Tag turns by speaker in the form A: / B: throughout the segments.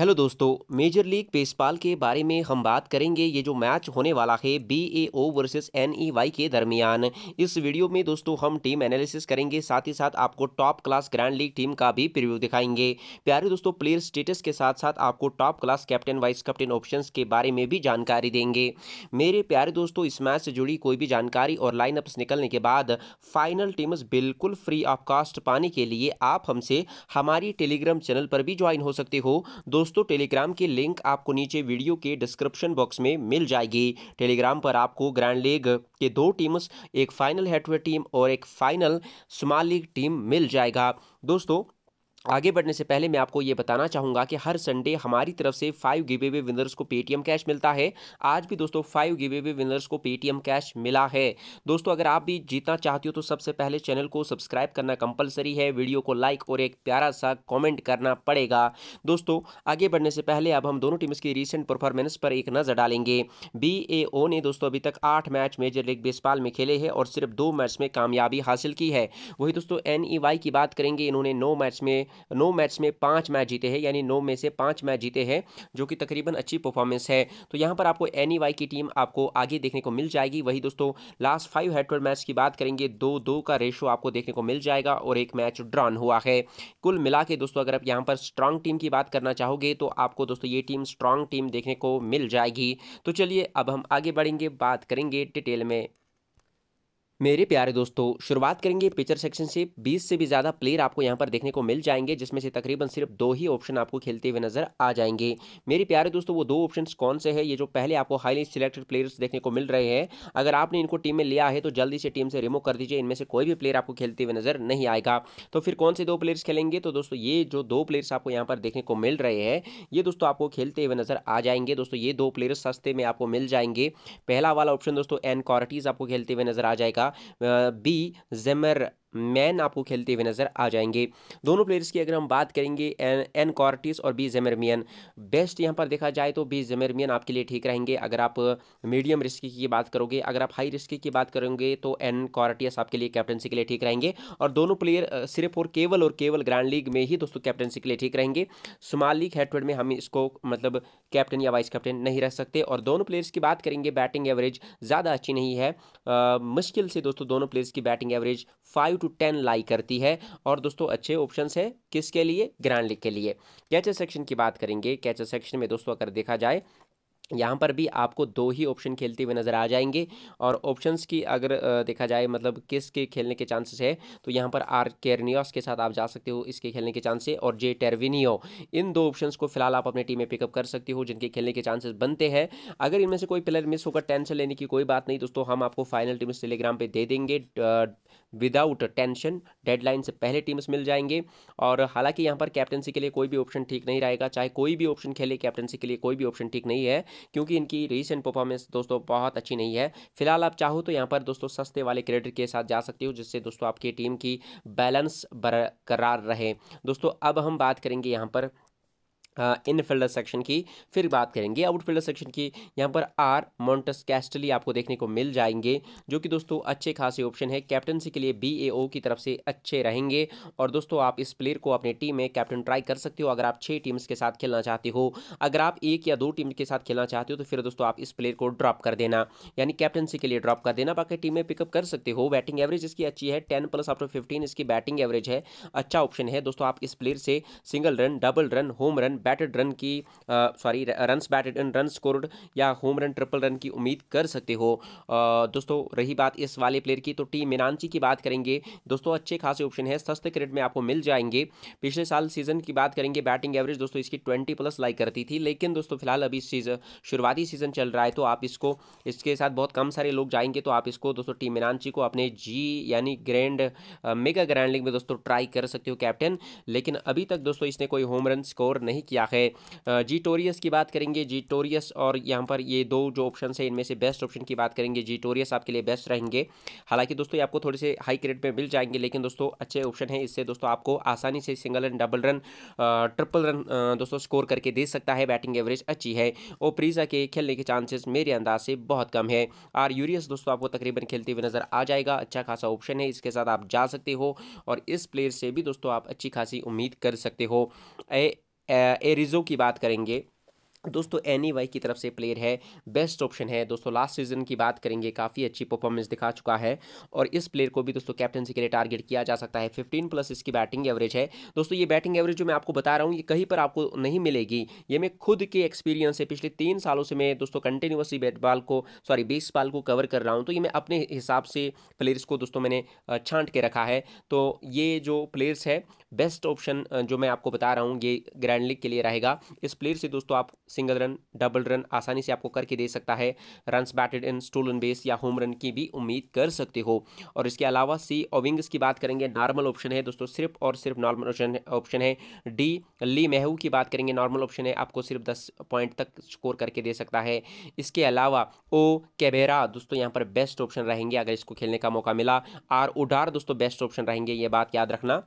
A: hello दोस्तों major league baseball के बारे में हम बात करेंगे ये जो मैच होने वाला है B A O versus N E Y के दरमियान इस वीडियो में दोस्तों हम टीम एनालिसिस करेंगे साथ ही साथ आपको top class grand league team का भी प्रिव्यू दिखाएंगे प्यारे दोस्तों प्लेयर स्टेटस के साथ साथ आपको top class captain vice captain option के बारे में भी जानकारी देंगे मेरे प्यारे दोस्तों इस मैच से जुड़ी कोई भी जानकारी और लाइनअप्स निकलने के बाद फाइनल टीम्स बिल्कुल फ्री ऑफ कॉस्ट पाने के लिए आप हमसे हमारी टेलीग्राम चैनल पर भी ज्वाइन हो सकते हो दोस्तों दोस्तों टेलीग्राम की लिंक आपको नीचे वीडियो के डिस्क्रिप्शन बॉक्स में मिल जाएगी टेलीग्राम पर आपको ग्रैंड लीग के दो टीम्स एक फाइनल हेटवे टीम और एक फाइनल स्मॉल लीग टीम मिल जाएगा दोस्तों आगे बढ़ने से पहले मैं आपको ये बताना चाहूँगा कि हर संडे हमारी तरफ से फाइव गिवे वे विनर्स को पेटीएम कैश मिलता है आज भी दोस्तों फाइव गिवे वे विनर्स को पेटीएम कैश मिला है दोस्तों अगर आप भी जीतना चाहती हो तो सबसे पहले चैनल को सब्सक्राइब करना कंपलसरी है वीडियो को लाइक और एक प्यारा सा कॉमेंट करना पड़ेगा दोस्तों आगे बढ़ने से पहले अब हम दोनों टीम्स की रिसेंट परफॉर्मेंस पर एक नज़र डालेंगे बी ने दोस्तों अभी तक आठ मैच मेजर लीग बेसपाल में खेले हैं और सिर्फ दो मैच में कामयाबी हासिल की है वही दोस्तों एन e की बात करेंगे इन्होंने नौ मैच में नौ मैच में पाँच मैच जीते हैं यानी नौ में से पाँच मैच जीते हैं जो कि तकरीबन अच्छी परफॉर्मेंस है तो यहाँ पर आपको वाई e की टीम आपको आगे देखने को मिल जाएगी वही दोस्तों लास्ट फाइव हेडवर्ड मैच की बात करेंगे दो दो का रेशो आपको देखने को मिल जाएगा और एक मैच ड्रॉन हुआ है कुल मिला के दोस्तों अगर आप यहाँ पर स्ट्रांग टीम की बात करना चाहोगे तो आपको दोस्तों ये टीम स्ट्रांग टीम देखने को मिल जाएगी तो चलिए अब हम आगे बढ़ेंगे बात करेंगे डिटेल में मेरे प्यारे दोस्तों शुरुआत करेंगे पिक्चर सेक्शन से 20 से भी ज़्यादा प्लेयर आपको यहाँ पर देखने को मिल जाएंगे जिसमें से तकरीबन सिर्फ दो ही ऑप्शन आपको खेलते हुए नजर आ जाएंगे मेरे प्यारे दोस्तों वो दो ऑप्शन कौन से है ये जो पहले आपको हाईली सिलेक्टेड प्लेयर्स देखने को मिल रहे हैं अगर आपने इनको टीम में लिया है तो जल्दी से टीम से रिमूव कर दीजिए इनमें से कोई भी प्लेयर आपको खेलते हुए नजर नहीं आएगा तो फिर कौन से दो प्लेयर्स खेलेंगे तो दोस्तों ये जो दो प्लेयर्स आपको यहाँ पर देखने को मिल रहे हैं ये दोस्तों आपको खेलते हुए नजर आ जाएंगे दोस्तों ये दो प्लेयर्स सस्ते में आपको मिल जाएंगे पहला वाला ऑप्शन दोस्तों एन आपको खेलते हुए नजर आ जाएगा बी जेमर मैन आपको खेलते हुए नजर आ जाएंगे दोनों प्लेयर्स की अगर हम बात करेंगे एन एन कॉर्टिस और बी जेमरमियन बेस्ट यहाँ पर देखा जाए तो बी जेमरमियन आपके लिए ठीक रहेंगे अगर आप मीडियम रिस्क की बात करोगे अगर आप हाई रिस्क की बात करोगे तो एन कॉर्टियस आपके लिए कैप्टनसी के लिए ठीक रहेंगे और दोनों प्लेयर सिर्फ और केवल और केवल ग्रैंड लीग में ही दोस्तों कैप्टनसी के लिए ठीक रहेंगे स्मॉल लीग हेडवेड में हम इसको मतलब कैप्टन या वाइस कैप्टन नहीं रह सकते और दोनों प्लेयर्स की बात करेंगे बैटिंग एवरेज ज़्यादा अच्छी नहीं है मुश्किल से दोस्तों दोनों प्लेयर्स की batting average five to ten lie करती है और दोस्तों अच्छे ऑप्शन है किसके लिए लिख के लिए कैचर सेक्शन की बात करेंगे कैचर सेक्शन में दोस्तों अगर देखा जाए यहाँ पर भी आपको दो ही ऑप्शन खेलते हुए नज़र आ जाएंगे और ऑप्शंस की अगर देखा जाए मतलब किस के खेलने के चांसेस है तो यहाँ पर आर केरनियोस के साथ आप जा सकते हो इसके खेलने के चांसेस और जे टेरविनियो इन दो ऑप्शंस को फिलहाल आप अपने टीम में पिकअप कर सकते हो जिनके खेलने के चांसेस बनते हैं अगर इनमें से कोई प्लेयर मिस होकर टेंशन लेने की कोई बात नहीं दोस्तों हम आपको फाइनल टीम टेलीग्राम पर दे देंगे विदाउट टेंशन डेडलाइन से पहले टीम्स मिल जाएंगे और हालांकि यहाँ पर कैप्टनसी के लिए कोई भी ऑप्शन ठीक नहीं रहेगा चाहे कोई भी ऑप्शन खेले कैप्टनसी के लिए कोई भी ऑप्शन ठीक नहीं है क्योंकि इनकी रिसेंट परफॉर्मेंस दोस्तों बहुत अच्छी नहीं है फिलहाल आप चाहो तो यहाँ पर दोस्तों सस्ते वाले क्रेडिट के साथ जा सकते हो जिससे दोस्तों आपकी टीम की बैलेंस बरकरार रहे दोस्तों अब हम बात करेंगे यहाँ पर इन फिल्डर सेक्शन की फिर बात करेंगे आउट फिल्डर सेक्शन की यहाँ पर आर मोन्टस कैस्टली आपको देखने को मिल जाएंगे जो कि दोस्तों अच्छे खासे ऑप्शन है कैप्टनसी के लिए बी ए ओ की तरफ से अच्छे रहेंगे और दोस्तों आप इस प्लेयर को अपनी टीम में कैप्टन ट्राई कर सकते हो अगर आप छः टीम्स के साथ खेलना चाहते हो अगर आप एक या दो टीम के साथ खेलना चाहते हो तो फिर दोस्तों आप इस प्लेयर को ड्रॉप कर देना यानी कैप्टनसी के लिए ड्रॉप कर देना बाकी टीम में पिकअप कर सकते हो बैटिंग एवरेज इसकी अच्छी है टेन प्लस आफ्टर फिफ्टीन इसकी बैटिंग एवरेज है अच्छा ऑप्शन है दोस्तों आप इस प्लेयर से single run double run home run batted run की sorry run batted in run scored या होम रन ट्रिपल रन की उम्मीद कर सकते हो आ, दोस्तों रही बात इस वाले प्लेयर की तो टी मिनानची की बात करेंगे दोस्तों अच्छे खासे ऑप्शन है सस्ते क्रेडिट में आपको मिल जाएंगे पिछले साल सीजन की बात करेंगे बैटिंग एवरेज दोस्तों इसकी ट्वेंटी प्लस लाइक करती थी लेकिन दोस्तों फिलहाल अभी सीजन शुरुआती सीजन चल रहा है तो आप इसको इसके साथ बहुत कम सारे लोग जाएंगे तो आप इसको दोस्तों टी मीनाची को अपने जी यानी ग्रैंड मेगा ग्रैंड लीग में दोस्तों ट्राई कर सकते हो कैप्टन लेकिन अभी तक दोस्तों इसने कोई होम रन स्कोर नहीं किया है जीटोरियस की बात करेंगे जीटोरियस और यहाँ पर ये दो जो ऑप्शन है इनमें से बेस्ट ऑप्शन की बात करेंगे जीटोरियस आपके लिए बेस्ट रहेंगे हालांकि दोस्तों ये आपको थोड़े से हाई क्रेड पर मिल जाएंगे लेकिन दोस्तों अच्छे ऑप्शन है इससे दोस्तों आपको आसानी से single run double run triple run दोस्तों स्कोर करके दे सकता है बैटिंग एवरेज अच्छी है ओप्रीजा के खेलने के चांसेस मेरे अंदाज से बहुत कम है आर यूरियस दोस्तों आपको तकरीबन खेलते हुए नजर आ जाएगा अच्छा खासा ऑप्शन है इसके साथ आप जा सकते हो और इस प्लेयर से भी दोस्तों आप अच्छी खासी उम्मीद कर सकते हो ए एरिजो की बात करेंगे दोस्तों एनी वाई e की तरफ से प्लेयर है बेस्ट ऑप्शन है दोस्तों लास्ट सीजन की बात करेंगे काफ़ी अच्छी परफॉर्मेंस दिखा चुका है और इस प्लेयर को भी दोस्तों कैप्टनसी के लिए टारगेट किया जा सकता है फिफ्टीन प्लस इसकी बैटिंग एवरेज है दोस्तों ये बैटिंग एवरेज जो मैं आपको बता रहा हूँ ये कहीं पर आपको नहीं मिलेगी ये मैं खुद के एक्सपीरियंस से पिछले तीन सालों से मैं दोस्तों कंटिन्यूसली बैट बॉल को सॉरी बेस बॉल को कवर कर रहा हूँ तो ये मैं अपने हिसाब से प्लेयर्स को दोस्तों मैंने छांट के रखा है तो ये जो प्लेयर्स है बेस्ट ऑप्शन जो मैं आपको बता रहा हूँ ये ग्रैंड लीग के लिए रहेगा इस प्लेयर से दोस्तों आप सिंगल रन डबल रन आसानी से आपको करके दे सकता है run batted in stolen base या होम रन की भी उम्मीद कर सकते हो और इसके अलावा सी ओविंग्स की बात करेंगे नॉर्मल ऑप्शन है दोस्तों सिर्फ और सिर्फ नॉर्मल ऑप्शन ऑप्शन है डी ली मेहू की बात करेंगे नॉर्मल ऑप्शन है आपको सिर्फ दस पॉइंट तक स्कोर करके दे सकता है इसके अलावा ओ कैबेरा दोस्तों यहाँ पर बेस्ट ऑप्शन रहेंगे अगर इसको खेलने का मौका मिला आर उडार दोस्तों बेस्ट ऑप्शन रहेंगे ये बात याद रखना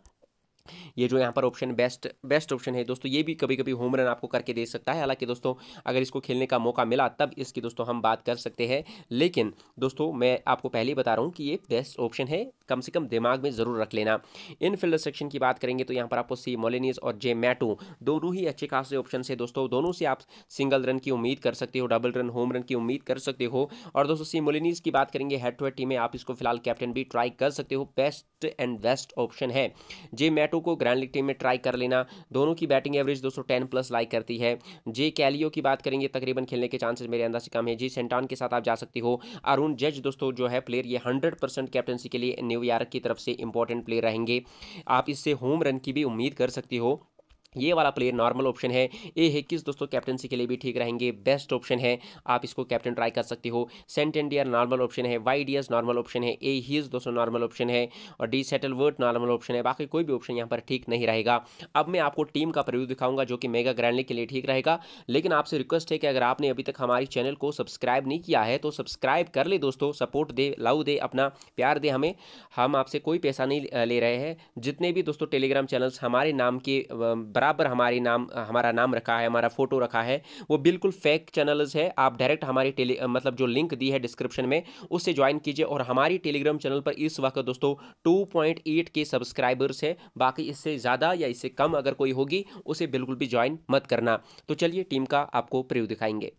A: ये जो यहाँ पर ऑप्शन बेस्ट बेस्ट ऑप्शन है दोस्तों ये भी कभी कभी होम रन आपको करके दे सकता है हालांकि दोस्तों अगर इसको खेलने का मौका मिला तब इसकी दोस्तों हम बात कर सकते हैं लेकिन दोस्तों मैं आपको पहले ही बता रहा हूँ कि ये बेस्ट ऑप्शन है कम से कम दिमाग में ज़रूर रख लेना इन फील्ड सेक्शन की बात करेंगे तो यहाँ पर आपको सी मोलिनियस और जे मैटो दोनों ही अच्छे खासे ऑप्शन है दोस्तों दोनों से आप सिंगल रन की उम्मीद कर सकते हो डबल रन होम रन की उम्मीद कर सकते हो और दोस्तों सी मोलिनियस की बात करेंगे हेड टू हेड टीम में आप इसको फिलहाल कैप्टन भी ट्राई कर सकते हो बेस्ट एंड बेस्ट ऑप्शन है जे मैटो टैटू को ग्रैंड लीग टीम में ट्राई कर लेना दोनों की बैटिंग एवरेज दोस्तों प्लस लाइक करती है जे कैलियो की बात करेंगे तकरीबन खेलने के चांसेस मेरे अंदाज से कम है जी सेंटान के साथ आप जा सकती हो अरुण जज दोस्तों जो है प्लेयर ये हंड्रेड परसेंट कैप्टनसी के लिए न्यूयॉर्क की तरफ से इंपॉर्टेंट प्लेयर रहेंगे आप इससे होम रन की भी उम्मीद कर सकती हो ये वाला प्लेयर नॉर्मल ऑप्शन है ए किस दोस्तों कैप्टनसी के लिए भी ठीक रहेंगे बेस्ट ऑप्शन है आप इसको कैप्टन ट्राई कर सकते हो सेंट एंडियर नॉर्मल ऑप्शन है वाई एस नॉर्मल ऑप्शन है ए हीज दोस्तों नॉर्मल ऑप्शन है और डी सेटल वर्ड नॉर्मल ऑप्शन है बाकी कोई भी ऑप्शन यहाँ पर ठीक नहीं रहेगा अब मैं आपको टीम का प्रव्यू दिखाऊंगा जो कि मेगा ग्रैंडली के लिए ठीक रहेगा लेकिन आपसे रिक्वेस्ट है कि अगर आपने अभी तक हमारे चैनल को सब्सक्राइब नहीं किया है तो सब्सक्राइब कर ले दोस्तों सपोर्ट दे लव दे अपना प्यार दे हमें हम आपसे कोई पैसा नहीं ले रहे हैं जितने भी दोस्तों टेलीग्राम चैनल्स हमारे नाम के बराबर हमारे नाम हमारा नाम रखा है हमारा फोटो रखा है वो बिल्कुल फेक चैनल्स है आप डायरेक्ट हमारी टेले मतलब जो लिंक दी है डिस्क्रिप्शन में उससे ज्वाइन कीजिए और हमारी टेलीग्राम चैनल पर इस वक्त दोस्तों टू के सब्सक्राइबर्स है बाकी इससे ज़्यादा या इससे कम अगर कोई होगी उसे बिल्कुल भी ज्वाइन मत करना तो चलिए टीम का आपको प्रयोग दिखाएंगे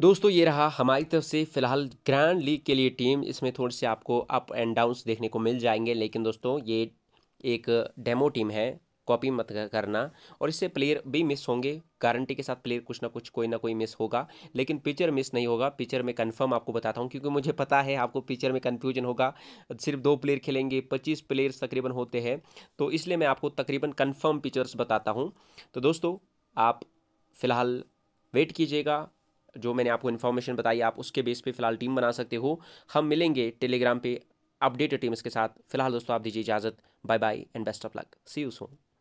A: दोस्तों ये रहा हमारी तरफ से फिलहाल ग्रैंड लीग के लिए टीम इसमें थोड़े से आपको अप एंड डाउन्स देखने को मिल जाएंगे लेकिन दोस्तों ये एक डेमो टीम है कॉपी मत करना और इससे प्लेयर भी मिस होंगे गारंटी के साथ प्लेयर कुछ ना कुछ कोई ना कोई मिस होगा लेकिन पिक्चर मिस नहीं होगा पिक्चर में कंफर्म आपको बताता हूँ क्योंकि मुझे पता है आपको पिक्चर में कन्फ्यूजन होगा सिर्फ दो प्लेयर खेलेंगे पच्चीस प्लेयर्स तकरीबन होते हैं तो इसलिए मैं आपको तकरीबन कन्फर्म पिक्चर्स बताता हूँ तो दोस्तों आप फ़िलहाल वेट कीजिएगा जो मैंने आपको इन्फॉर्मेशन बताई आप उसके बेस पर फ़िलहाल टीम बना सकते हो हम मिलेंगे टेलीग्राम पर अपडेटेड टीम्स के साथ फिलहाल दोस्तों आप दीजिए इजाज़त bye bye and best of luck see you Son